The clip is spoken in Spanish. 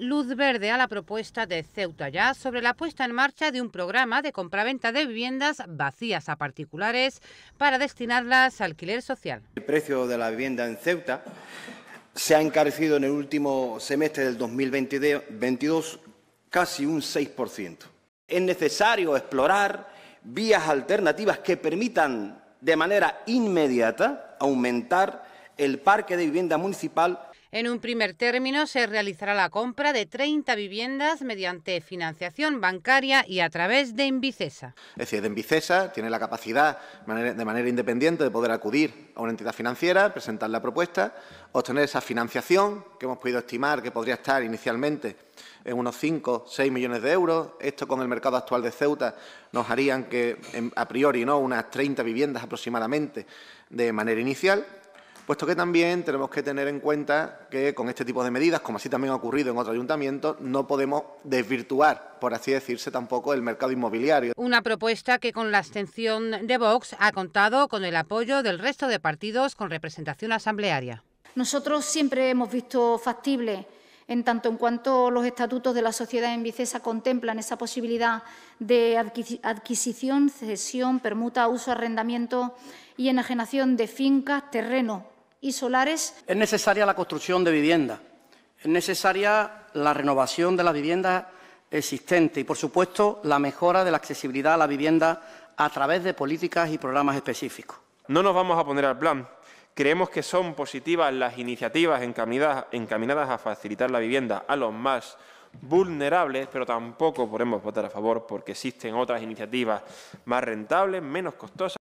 luz verde a la propuesta de Ceuta Ya sobre la puesta en marcha de un programa de compraventa de viviendas vacías a particulares para destinarlas al alquiler social. El precio de la vivienda en Ceuta se ha encarecido en el último semestre del 2022 casi un 6%. Es necesario explorar vías alternativas que permitan de manera inmediata aumentar el parque de vivienda municipal en un primer término se realizará la compra de 30 viviendas mediante financiación bancaria y a través de Envicesa. Es decir, de Envicesa tiene la capacidad de manera independiente de poder acudir a una entidad financiera, presentar la propuesta, obtener esa financiación que hemos podido estimar que podría estar inicialmente en unos 5, 6 millones de euros. Esto con el mercado actual de Ceuta nos harían que, a priori, ¿no? unas 30 viviendas aproximadamente de manera inicial puesto que también tenemos que tener en cuenta que con este tipo de medidas, como así también ha ocurrido en otro ayuntamiento, no podemos desvirtuar, por así decirse, tampoco el mercado inmobiliario. Una propuesta que con la abstención de Vox ha contado con el apoyo del resto de partidos con representación asamblearia. Nosotros siempre hemos visto factible en tanto en cuanto los estatutos de la sociedad en Vicesa contemplan esa posibilidad de adquisición, cesión, permuta, uso, arrendamiento y enajenación de fincas, terrenos es necesaria la construcción de vivienda, es necesaria la renovación de las viviendas existentes y, por supuesto, la mejora de la accesibilidad a la vivienda a través de políticas y programas específicos. No nos vamos a poner al plan. Creemos que son positivas las iniciativas encaminadas, encaminadas a facilitar la vivienda a los más vulnerables, pero tampoco podemos votar a favor porque existen otras iniciativas más rentables, menos costosas.